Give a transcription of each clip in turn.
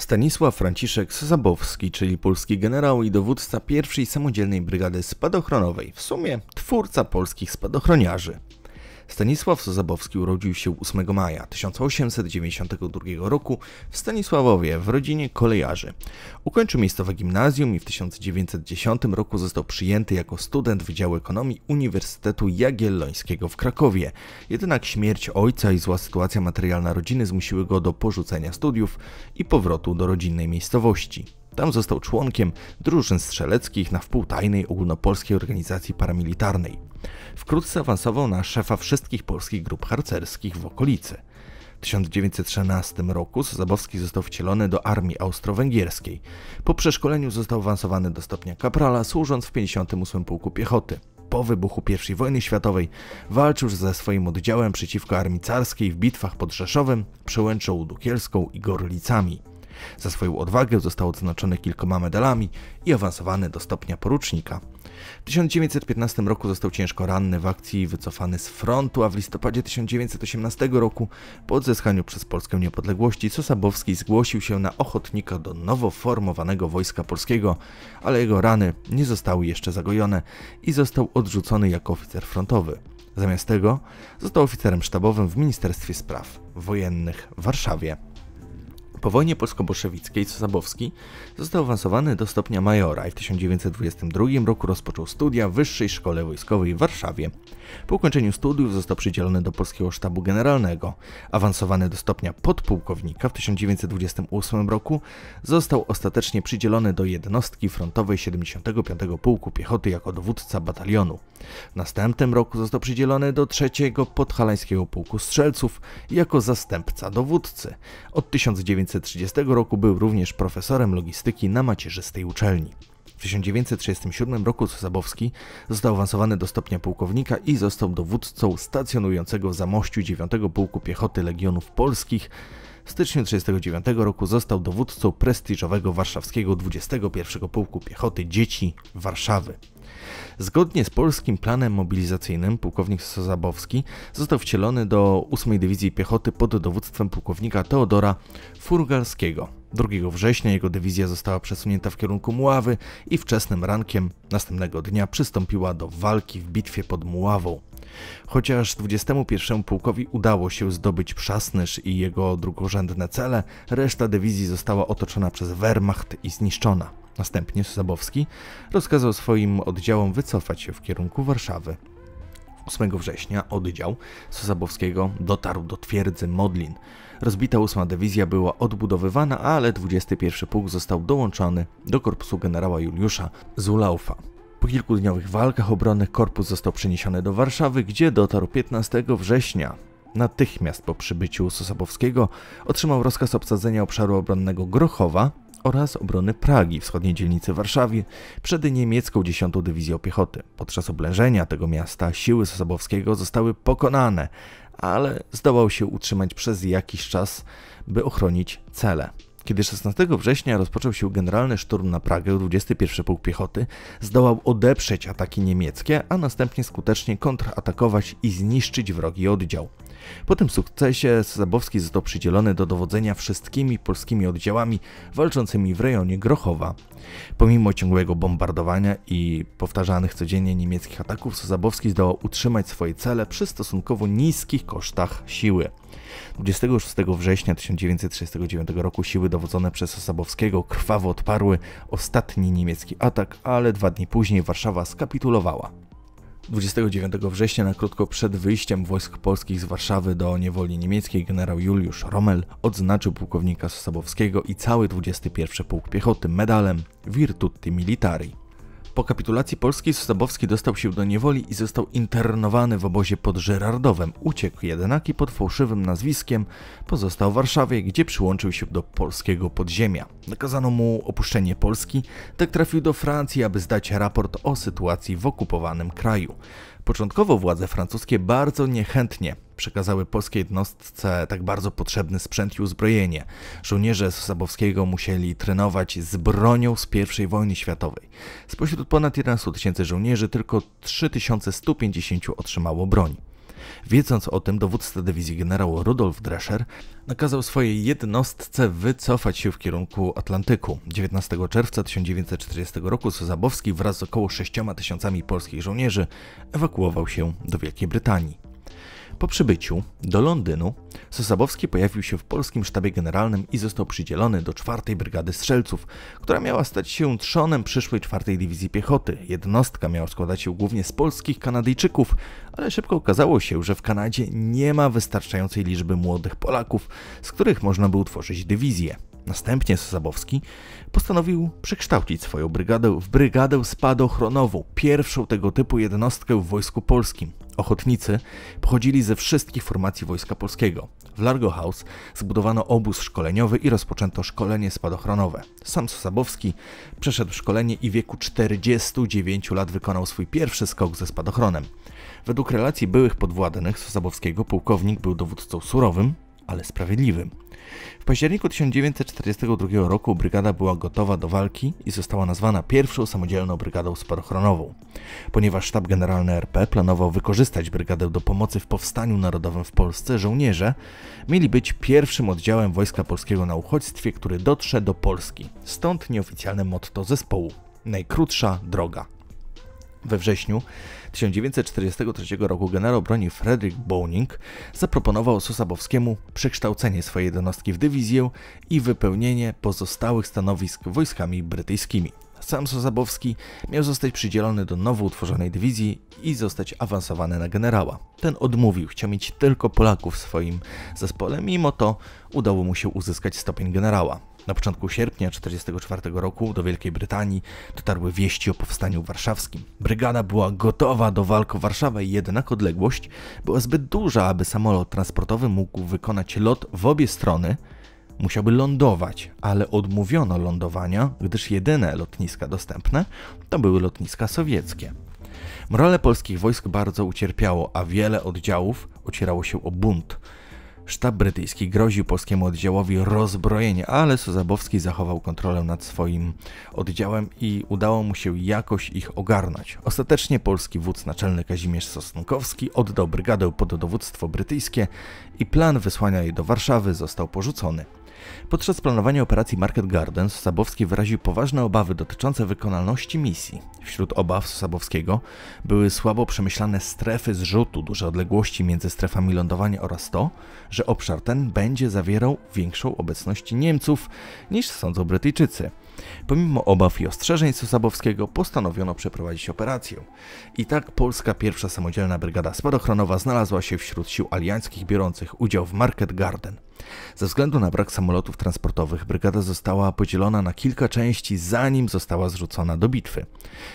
Stanisław Franciszek Szabowski, czyli polski generał i dowódca pierwszej samodzielnej brygady spadochronowej, w sumie twórca polskich spadochroniarzy. Stanisław Zabowski urodził się 8 maja 1892 roku w Stanisławowie w rodzinie kolejarzy. Ukończył miejscowe gimnazjum i w 1910 roku został przyjęty jako student Wydziału Ekonomii Uniwersytetu Jagiellońskiego w Krakowie. Jednak śmierć ojca i zła sytuacja materialna rodziny zmusiły go do porzucenia studiów i powrotu do rodzinnej miejscowości. Tam został członkiem drużyn strzeleckich na wpółtajnej ogólnopolskiej organizacji paramilitarnej. Wkrótce awansował na szefa wszystkich polskich grup harcerskich w okolicy. W 1913 roku Zabowski został wcielony do armii austro-węgierskiej. Po przeszkoleniu został awansowany do stopnia kaprala, służąc w 58 Pułku Piechoty. Po wybuchu I wojny światowej walczył ze swoim oddziałem przeciwko armii carskiej w bitwach pod Rzeszowem, Przełęczą Dukielską i Gorlicami. Za swoją odwagę został odznaczony kilkoma medalami i awansowany do stopnia porucznika. W 1915 roku został ciężko ranny w akcji i wycofany z frontu, a w listopadzie 1918 roku po odzyskaniu przez Polskę niepodległości Sosabowski zgłosił się na ochotnika do nowo formowanego Wojska Polskiego, ale jego rany nie zostały jeszcze zagojone i został odrzucony jako oficer frontowy. Zamiast tego został oficerem sztabowym w Ministerstwie Spraw Wojennych w Warszawie. Po wojnie polsko-bolszewickiej Sosabowski został awansowany do stopnia majora i w 1922 roku rozpoczął studia w Wyższej Szkole Wojskowej w Warszawie. Po ukończeniu studiów został przydzielony do Polskiego Sztabu Generalnego. Awansowany do stopnia podpułkownika w 1928 roku został ostatecznie przydzielony do jednostki frontowej 75. Pułku Piechoty jako dowódca batalionu. W następnym roku został przydzielony do 3. Podhalańskiego Pułku Strzelców jako zastępca dowódcy. Od 1900 1930 roku był również profesorem logistyki na macierzystej uczelni. W 1937 roku Zabowski został awansowany do stopnia pułkownika i został dowódcą stacjonującego w Zamościu 9 Pułku Piechoty Legionów Polskich. W styczniu 1939 roku został dowódcą prestiżowego warszawskiego 21 Pułku Piechoty Dzieci Warszawy. Zgodnie z polskim planem mobilizacyjnym pułkownik Sozabowski został wcielony do 8 Dywizji Piechoty pod dowództwem pułkownika Teodora Furgalskiego. 2 września jego dywizja została przesunięta w kierunku Muławy i wczesnym rankiem następnego dnia przystąpiła do walki w bitwie pod Muławą. Chociaż 21 pułkowi udało się zdobyć Przasnysz i jego drugorzędne cele, reszta dywizji została otoczona przez Wehrmacht i zniszczona. Następnie Sabowski rozkazał swoim oddziałom wycofać się w kierunku Warszawy. 8 września oddział Sosabowskiego dotarł do twierdzy Modlin. Rozbita 8 dywizja była odbudowywana, ale 21 pułk został dołączony do korpusu generała Juliusza Zulaufa. Po kilkudniowych walkach obronnych korpus został przeniesiony do Warszawy, gdzie dotarł 15 września. Natychmiast po przybyciu Sosabowskiego otrzymał rozkaz obsadzenia obszaru obronnego Grochowa oraz obrony Pragi, wschodniej dzielnicy Warszawy, przed niemiecką 10 Dywizją Piechoty. Podczas oblężenia tego miasta siły Sosabowskiego zostały pokonane, ale zdołał się utrzymać przez jakiś czas, by ochronić cele. Kiedy 16 września rozpoczął się generalny szturm na Pragę, 21 Pułk Piechoty zdołał odeprzeć ataki niemieckie, a następnie skutecznie kontratakować i zniszczyć wrogi oddział. Po tym sukcesie Zabowski został przydzielony do dowodzenia wszystkimi polskimi oddziałami walczącymi w rejonie Grochowa. Pomimo ciągłego bombardowania i powtarzanych codziennie niemieckich ataków, Zabowski zdołał utrzymać swoje cele przy stosunkowo niskich kosztach siły. 26 września 1939 roku siły dowodzone przez Osabowskiego krwawo odparły ostatni niemiecki atak, ale dwa dni później Warszawa skapitulowała. 29 września, na krótko przed wyjściem wojsk polskich z Warszawy do niewoli niemieckiej, generał Juliusz Rommel odznaczył pułkownika Sosabowskiego i cały 21 Pułk Piechoty medalem Virtuti Militari. Po kapitulacji polskiej Sosabowski dostał się do niewoli i został internowany w obozie pod Żerardowem. Uciekł jednak i pod fałszywym nazwiskiem pozostał w Warszawie, gdzie przyłączył się do polskiego podziemia. Nakazano mu opuszczenie Polski, tak trafił do Francji, aby zdać raport o sytuacji w okupowanym kraju. Początkowo władze francuskie bardzo niechętnie przekazały polskiej jednostce tak bardzo potrzebny sprzęt i uzbrojenie. Żołnierze z Sabowskiego musieli trenować z bronią z I wojny światowej. Spośród ponad 11 tysięcy żołnierzy tylko 3150 otrzymało broń. Wiedząc o tym, dowódca dywizji generał Rudolf Drescher nakazał swojej jednostce wycofać się w kierunku Atlantyku. 19 czerwca 1940 roku Sozabowski wraz z około 6 tysiącami polskich żołnierzy ewakuował się do Wielkiej Brytanii. Po przybyciu do Londynu Sosabowski pojawił się w polskim sztabie generalnym i został przydzielony do 4 Brygady Strzelców, która miała stać się trzonem przyszłej 4 Dywizji Piechoty. Jednostka miała składać się głównie z polskich Kanadyjczyków, ale szybko okazało się, że w Kanadzie nie ma wystarczającej liczby młodych Polaków, z których można by utworzyć dywizję. Następnie Sosabowski postanowił przekształcić swoją brygadę w brygadę spadochronową, pierwszą tego typu jednostkę w Wojsku Polskim. Ochotnicy pochodzili ze wszystkich formacji Wojska Polskiego. W Largo House zbudowano obóz szkoleniowy i rozpoczęto szkolenie spadochronowe. Sam Sosabowski przeszedł szkolenie i w wieku 49 lat wykonał swój pierwszy skok ze spadochronem. Według relacji byłych podwładnych Sosabowskiego pułkownik był dowódcą surowym, ale sprawiedliwym. W październiku 1942 roku brygada była gotowa do walki i została nazwana pierwszą samodzielną brygadą spadochronową. Ponieważ sztab generalny RP planował wykorzystać brygadę do pomocy w powstaniu narodowym w Polsce, żołnierze mieli być pierwszym oddziałem Wojska Polskiego na uchodźstwie, który dotrze do Polski. Stąd nieoficjalne motto zespołu. Najkrótsza droga we wrześniu 1943 roku generał broni Frederick Bowning zaproponował Sosabowskiemu przekształcenie swojej jednostki w dywizję i wypełnienie pozostałych stanowisk wojskami brytyjskimi. Samso Zabowski miał zostać przydzielony do nowo utworzonej dywizji i zostać awansowany na generała. Ten odmówił, chciał mieć tylko Polaków w swoim zespole, mimo to udało mu się uzyskać stopień generała. Na początku sierpnia 1944 roku do Wielkiej Brytanii dotarły wieści o powstaniu warszawskim. Brygada była gotowa do walk o Warszawę, jednak odległość była zbyt duża, aby samolot transportowy mógł wykonać lot w obie strony, musiałby lądować, ale odmówiono lądowania, gdyż jedyne lotniska dostępne to były lotniska sowieckie. Morale polskich wojsk bardzo ucierpiało, a wiele oddziałów ocierało się o bunt. Sztab brytyjski groził polskiemu oddziałowi rozbrojenie, ale Sozabowski zachował kontrolę nad swoim oddziałem i udało mu się jakoś ich ogarnąć. Ostatecznie polski wódz naczelny Kazimierz Sosnkowski oddał brygadę pod dowództwo brytyjskie i plan wysłania jej do Warszawy został porzucony. Podczas planowania operacji Market Garden Sabowski wyraził poważne obawy dotyczące wykonalności misji. Wśród obaw Sabowskiego były słabo przemyślane strefy zrzutu, duże odległości między strefami lądowania oraz to, że obszar ten będzie zawierał większą obecność Niemców niż sądzą Brytyjczycy. Pomimo obaw i ostrzeżeń Sosabowskiego postanowiono przeprowadzić operację. I tak polska pierwsza samodzielna brygada spadochronowa znalazła się wśród sił alianckich biorących udział w Market Garden. Ze względu na brak samolotów transportowych, brygada została podzielona na kilka części, zanim została zrzucona do bitwy.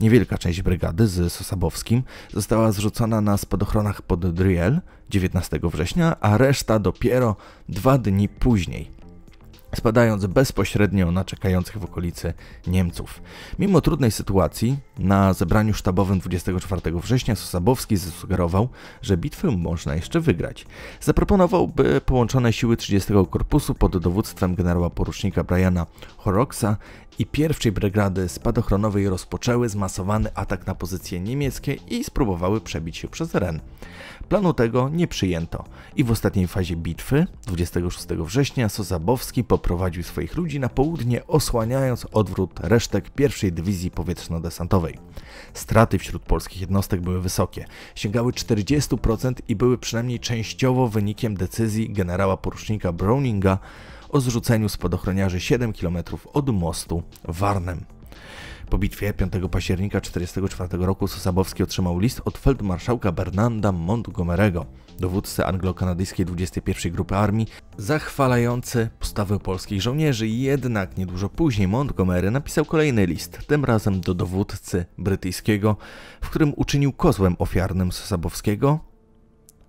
Niewielka część brygady z Sosabowskim została zrzucona na spadochronach pod Driel 19 września, a reszta dopiero dwa dni później spadając bezpośrednio na czekających w okolicy Niemców. Mimo trudnej sytuacji, na zebraniu sztabowym 24 września Sosabowski zasugerował, że bitwę można jeszcze wygrać. Zaproponował, by połączone siły 30 Korpusu pod dowództwem generała porucznika Briana Horoxa i pierwszej brygady spadochronowej rozpoczęły zmasowany atak na pozycje niemieckie i spróbowały przebić się przez Ren. Planu tego nie przyjęto i w ostatniej fazie bitwy 26 września Sosabowski po prowadził swoich ludzi na południe, osłaniając odwrót resztek pierwszej Dywizji Powietrzno-Desantowej. Straty wśród polskich jednostek były wysokie, sięgały 40% i były przynajmniej częściowo wynikiem decyzji generała porucznika Browninga o zrzuceniu spadochroniarzy 7 km od mostu Warnem. Po bitwie 5 października 1944 roku Sosabowski otrzymał list od feldmarszałka Bernarda Montgomery'ego, dowódcy anglo-kanadyjskiej 21 Grupy Armii, zachwalający postawę polskich żołnierzy. Jednak niedużo później Montgomery napisał kolejny list, tym razem do dowódcy brytyjskiego, w którym uczynił kozłem ofiarnym Sosabowskiego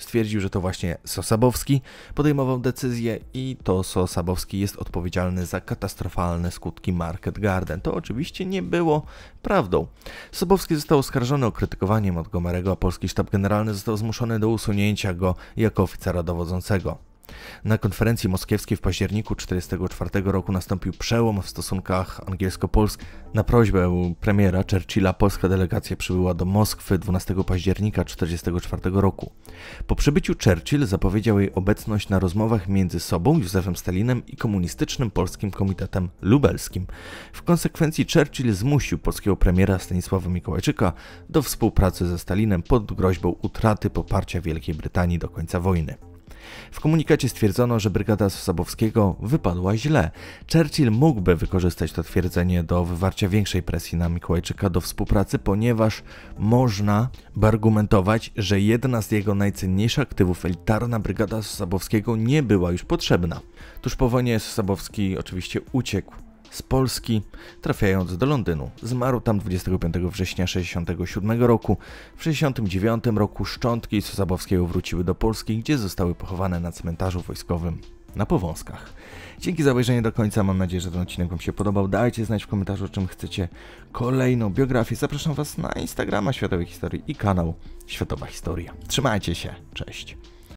Stwierdził, że to właśnie Sosabowski podejmował decyzję i to Sosabowski jest odpowiedzialny za katastrofalne skutki Market Garden. To oczywiście nie było prawdą. Sosabowski został oskarżony o krytykowanie Montgomery'ego, a polski sztab generalny został zmuszony do usunięcia go jako oficera dowodzącego. Na konferencji moskiewskiej w październiku 1944 roku nastąpił przełom w stosunkach angielsko-polskich. Na prośbę premiera Churchilla polska delegacja przybyła do Moskwy 12 października 1944 roku. Po przybyciu Churchill zapowiedział jej obecność na rozmowach między sobą, Józefem Stalinem i komunistycznym polskim komitetem lubelskim. W konsekwencji Churchill zmusił polskiego premiera Stanisława Mikołajczyka do współpracy ze Stalinem pod groźbą utraty poparcia Wielkiej Brytanii do końca wojny. W komunikacie stwierdzono, że brygada Sosabowskiego wypadła źle. Churchill mógłby wykorzystać to twierdzenie do wywarcia większej presji na Mikołajczyka do współpracy, ponieważ można argumentować, że jedna z jego najcenniejszych aktywów, elitarna brygada Sosabowskiego, nie była już potrzebna. Tuż po wojnie Sosabowski oczywiście uciekł z Polski, trafiając do Londynu. Zmarł tam 25 września 1967 roku. W 1969 roku szczątki Sosabowskiego wróciły do Polski, gdzie zostały pochowane na cmentarzu wojskowym na Powązkach. Dzięki za obejrzenie do końca, mam nadzieję, że ten odcinek Wam się podobał. Dajcie znać w komentarzu, o czym chcecie kolejną biografię. Zapraszam Was na Instagrama Światowej Historii i kanał Światowa Historia. Trzymajcie się, cześć!